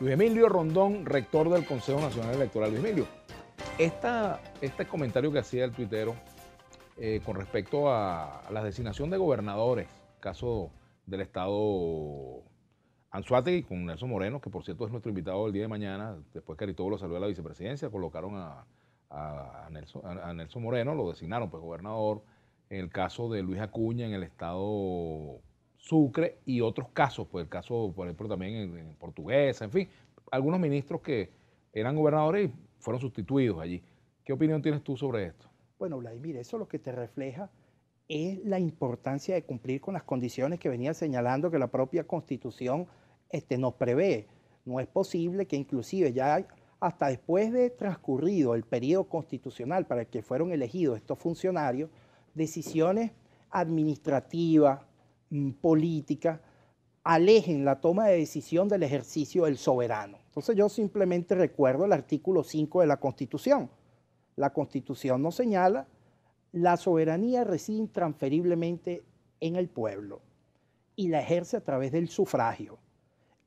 Luis Emilio Rondón, rector del Consejo Nacional Electoral. Luis Emilio, este comentario que hacía el tuitero eh, con respecto a, la designación de gobernadores, caso del estado Anzuategui con Nelson Moreno, que por cierto es nuestro invitado el día de mañana, después que Aristóbulo salió a la vicepresidencia, colocaron a, Nelson, a Nelson Moreno, lo designaron pues gobernador. En el caso de Luis Acuña en el estado Sucre y otros casos, pues el caso, por ejemplo, también en, Portuguesa, en fin, algunos ministros que eran gobernadores y fueron sustituidos allí. ¿Qué opinión tienes tú sobre esto? Bueno, Vladimir, eso lo que te refleja es la importancia de cumplir con las condiciones que venía señalando que la propia Constitución este, nos prevé. No es posible que inclusive ya hasta después de transcurrido el periodo constitucional para el que fueron elegidos estos funcionarios, decisiones administrativas, Mm, política alejen la toma de decisión del ejercicio del soberano. Entonces yo simplemente recuerdo el artículo 5 de la Constitución. La Constitución nos señala la soberanía reside intransferiblemente en el pueblo y la ejerce a través del sufragio.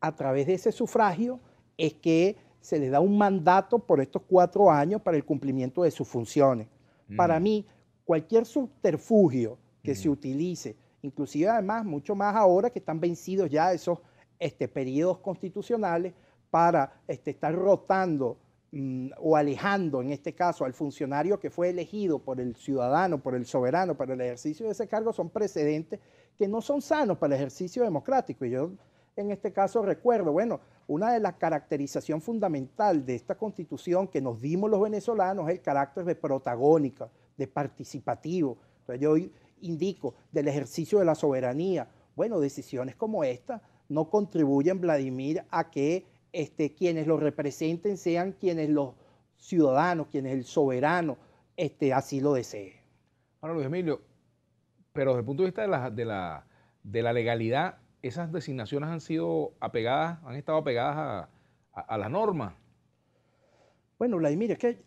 A través de ese sufragio es que se le da un mandato por estos cuatro años para el cumplimiento de sus funciones. Para mm. mí, cualquier subterfugio que se mm. utilice inclusive además mucho más ahora que están vencidos ya esos este, periodos constitucionales para este, estar rotando mm, o alejando en este caso al funcionario que fue elegido por el ciudadano, por el soberano, para el ejercicio de ese cargo, son precedentes que no son sanos para el ejercicio democrático. Y yo en este caso recuerdo, bueno, una de las caracterizaciones fundamentales de esta constitución que nos dimos los venezolanos es el carácter de protagónica, de participativo. Entonces yo indico, del ejercicio de la soberanía. Bueno, decisiones como esta no contribuyen, Vladimir, a que este, quienes lo representen sean quienes los ciudadanos, quienes el soberano este, así lo desee. Bueno, Luis Emilio, pero desde el punto de vista de la, legalidad, esas designaciones han sido apegadas, han estado apegadas a, a, a la norma. Bueno, Vladimir, es que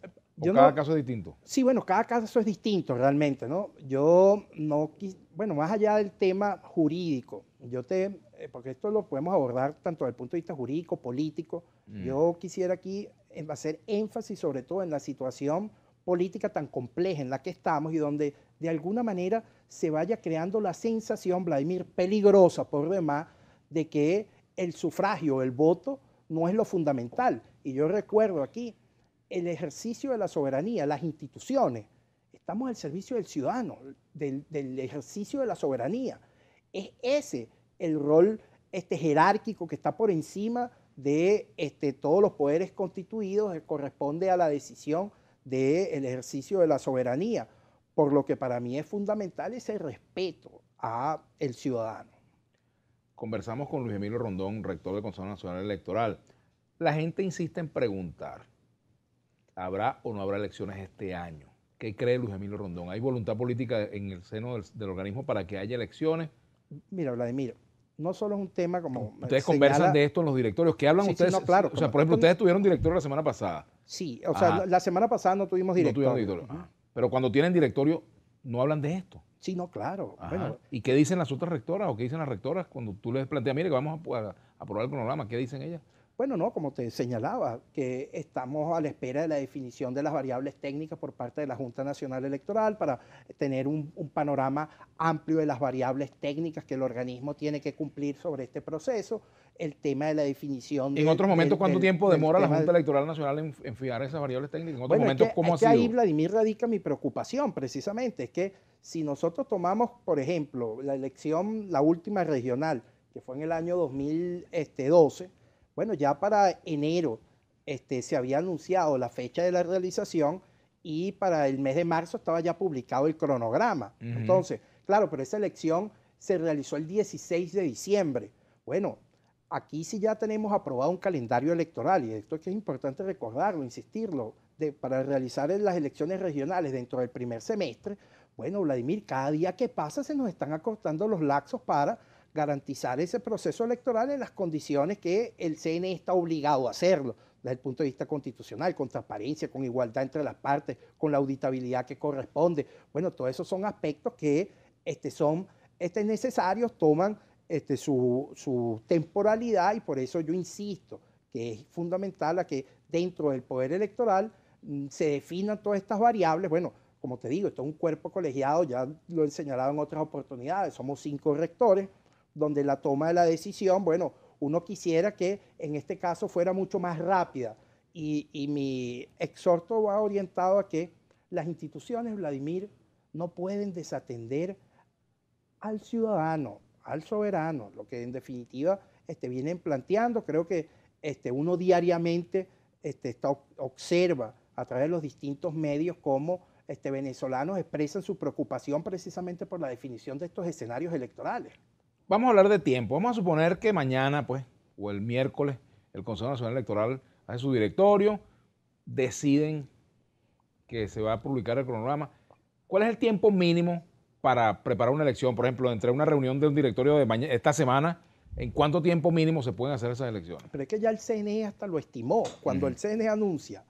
cada caso es distinto? Sí, bueno, cada caso es distinto realmente, ¿no? Yo no, bueno, más allá del tema jurídico, yo te, eh, porque esto lo podemos abordar tanto desde el punto de vista jurídico, político, mm. yo quisiera aquí hacer énfasis sobre todo en la situación política tan compleja en la que estamos y donde de alguna manera se vaya creando la sensación, Vladimir, peligrosa por demás, de que el sufragio, el voto, no es lo fundamental. Y yo recuerdo aquí el ejercicio de la soberanía, las instituciones. Estamos al servicio del ciudadano, del, ejercicio de la soberanía. Es ese el rol este, jerárquico que está por encima de este, todos los poderes constituidos, eh, corresponde a la decisión del ejercicio de la soberanía. Por lo que para mí es fundamental ese respeto a el ciudadano. Conversamos con Luis Emilio Rondón, rector del Consejo Nacional Electoral. La gente insiste en preguntar, ¿Habrá o no habrá elecciones este año? ¿Qué cree Luis Emilio Rondón? ¿Hay voluntad política en el seno del, organismo para que haya elecciones? Mira, Vladimir, no solo es un tema como... Ustedes conversan de esto en los directorios. ¿Qué hablan ustedes? claro, o sea, por ejemplo, ustedes tuvieron directorio la semana pasada. Sí, o sea, la, semana pasada no tuvimos directorio. No tuvieron directorio. Ah, pero cuando tienen directorio, no hablan de esto. Sí, no, claro. Bueno, ¿Y qué dicen las otras rectoras o qué dicen las rectoras cuando tú les planteas, mire, que vamos a, a aprobar el cronograma? ¿Qué dicen ellas? Bueno, no, como te señalaba, que estamos a la espera de la definición de las variables técnicas por parte de la Junta Nacional Electoral para tener un, panorama amplio de las variables técnicas que el organismo tiene que cumplir sobre este proceso. El tema de la definición. ¿En otros momentos cuánto tiempo demora la Junta Electoral Nacional en, fijar esas variables técnicas? ¿En otros bueno, momentos es que, cómo es que Ahí Vladimir radica mi preocupación, precisamente. Es que si nosotros tomamos, por ejemplo, la elección, la última regional, que fue en el año 2012, bueno, ya para enero este, se había anunciado la fecha de la realización y para el mes de marzo estaba ya publicado el cronograma. Entonces, claro, pero esa elección se realizó el 16 de diciembre. Bueno, aquí sí ya tenemos aprobado un calendario electoral y esto es que es importante recordarlo, insistirlo, para realizar las elecciones regionales dentro del primer semestre. Bueno, Vladimir, cada día que pasa se nos están acortando los laxos para garantizar ese proceso electoral en las condiciones que el CNE está obligado a hacerlo desde el punto de vista constitucional, con transparencia, con igualdad entre las partes, con la auditabilidad que corresponde. Bueno, todos esos son aspectos que este, son este, necesarios, toman este, su, su temporalidad y por eso yo insisto que es fundamental a que dentro del poder electoral mm, se definan todas estas variables. Bueno, como te digo, esto es un cuerpo colegiado, ya lo he señalado en otras oportunidades, somos cinco rectores, donde la toma de la decisión, bueno, uno quisiera que en este caso fuera mucho más rápida. Y, mi exhorto va orientado a que las instituciones, Vladimir, no pueden desatender al ciudadano, al soberano, lo que en definitiva este, vienen planteando. Creo que este, uno diariamente este, observa a través de los distintos medios cómo este, venezolanos expresan su preocupación precisamente por la definición de estos escenarios electorales vamos a hablar de tiempo. Vamos a suponer que mañana, pues, o el miércoles, el Consejo Nacional Electoral hace su directorio, deciden que se va a publicar el cronograma. ¿Cuál es el tiempo mínimo para preparar una elección? Por ejemplo, entre una reunión de un directorio de esta semana, ¿en cuánto tiempo mínimo se pueden hacer esas elecciones? Pero es que ya el CNE hasta lo estimó. Cuando el CNE anuncia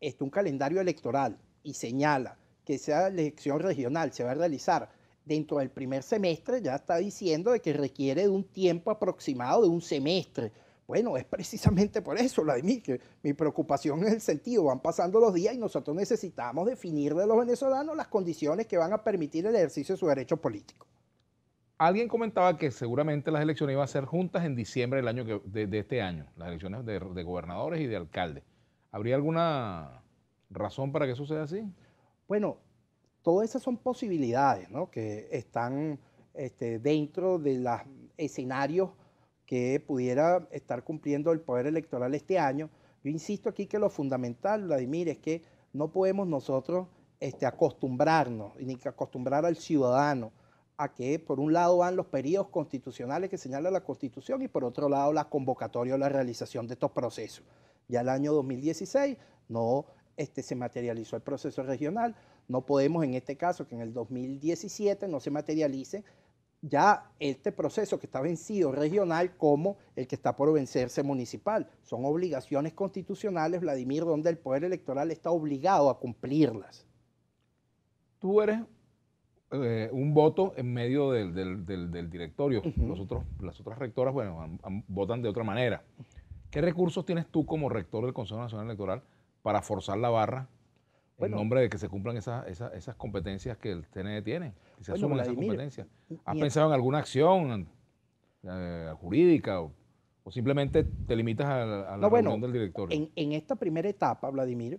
este un calendario electoral y señala que sea elección regional, se va a realizar dentro del primer semestre ya está diciendo de que requiere de un tiempo aproximado de un semestre. Bueno, es precisamente por eso, la que mi preocupación es el sentido. Van pasando los días y nosotros necesitamos definir de los venezolanos las condiciones que van a permitir el ejercicio de su derecho político. Alguien comentaba que seguramente las elecciones iban a ser juntas en diciembre del año de, este año, las elecciones de, gobernadores y de alcaldes. ¿Habría alguna razón para que suceda así? Bueno, Todas esas son posibilidades que están este, dentro de los escenarios que pudiera estar cumpliendo el poder electoral este año. Yo insisto aquí que lo fundamental, Vladimir, es que no podemos nosotros este, acostumbrarnos, ni acostumbrar al ciudadano a que por un lado van los periodos constitucionales que señala la Constitución y por otro lado la convocatoria o la realización de estos procesos. Ya el año 2016 no este, se materializó el proceso regional, no podemos en este caso que en el 2017 no se materialice ya este proceso que está vencido regional como el que está por vencerse municipal. Son obligaciones constitucionales, Vladimir, donde el Poder Electoral está obligado a cumplirlas. Tú eres eh, un voto en medio del, directorio. Nosotros, las otras rectoras, bueno, votan de otra manera. ¿Qué recursos tienes tú como rector del Consejo Nacional Electoral para forzar la barra en nombre de que se cumplan esas competencias que el TNE tiene, que se asuman esas competencias. ¿Has pensado en alguna acción eh, jurídica o, simplemente te limitas a, la del director En, esta primera etapa, Vladimir,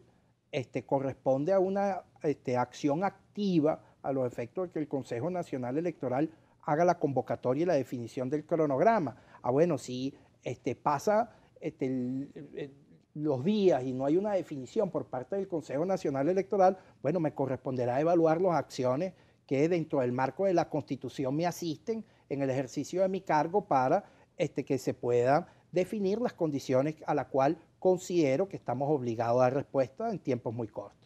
este, corresponde a una este, acción activa a los efectos de que el Consejo Nacional Electoral haga la convocatoria y la definición del cronograma. Ah, bueno, si este, pasa este, los días y no hay una definición por parte del Consejo Nacional Electoral, bueno, me corresponderá evaluar las acciones que dentro del marco de la Constitución me asisten en el ejercicio de mi cargo para este, que se puedan definir las condiciones a las cuales considero que estamos obligados a dar respuesta en tiempos muy cortos.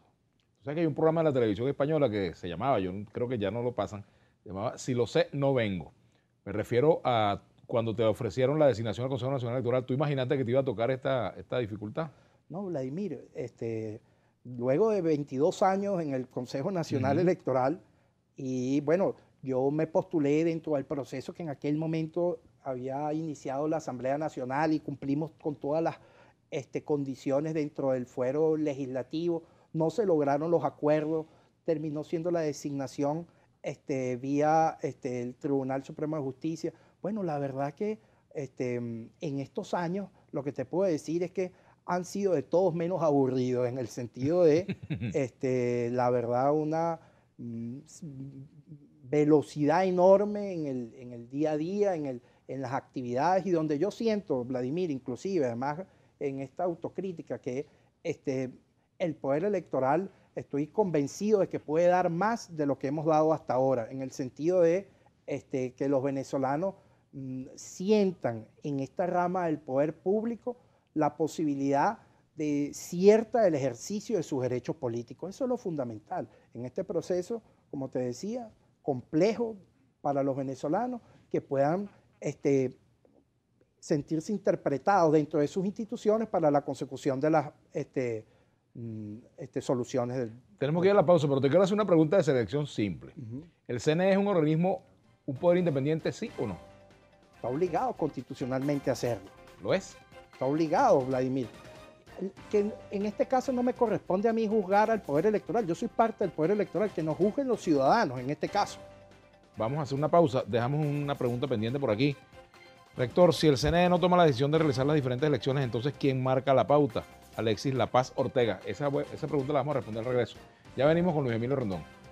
O sea que hay un programa de la televisión española que se llamaba, yo creo que ya no lo pasan, llamaba Si lo sé, no vengo. Me refiero a cuando te ofrecieron la designación al Consejo Nacional Electoral, ¿tú imaginaste que te iba a tocar esta, esta dificultad? No, Vladimir, este, luego de 22 años en el Consejo Nacional Electoral, y bueno, yo me postulé dentro del proceso que en aquel momento había iniciado la Asamblea Nacional y cumplimos con todas las este, condiciones dentro del fuero legislativo, no se lograron los acuerdos, terminó siendo la designación este, vía este, el Tribunal Supremo de Justicia, bueno, la verdad que este, en estos años lo que te puedo decir es que han sido de todos menos aburridos, en el sentido de, este, la verdad, una mm, velocidad enorme en el, día a día, en, las actividades y donde yo siento, Vladimir, inclusive, además en esta autocrítica, que este, el poder electoral estoy convencido de que puede dar más de lo que hemos dado hasta ahora, en el sentido de este, que los venezolanos Mm, sientan en esta rama del poder público la posibilidad de cierta del ejercicio de sus derechos políticos. Eso es lo fundamental. En este proceso, como te decía, complejo para los venezolanos que puedan este, sentirse interpretados dentro de sus instituciones para la consecución de las este, mm, este soluciones. Tenemos que ir a la pausa, pero te quiero hacer una pregunta de selección simple. ¿El CNE es un organismo, un poder independiente, sí o no? Está obligado constitucionalmente a hacerlo. ¿Lo es? Está obligado, Vladimir. Que en este caso no me corresponde a mí juzgar al Poder Electoral. Yo soy parte del Poder Electoral, que nos juzguen los ciudadanos en este caso. Vamos a hacer una pausa. Dejamos una pregunta pendiente por aquí. Rector, si el CNE no toma la decisión de realizar las diferentes elecciones, entonces ¿quién marca la pauta? Alexis La Paz Ortega. Esa, esa pregunta la vamos a responder al regreso. Ya venimos con Luis Emilio Rondón.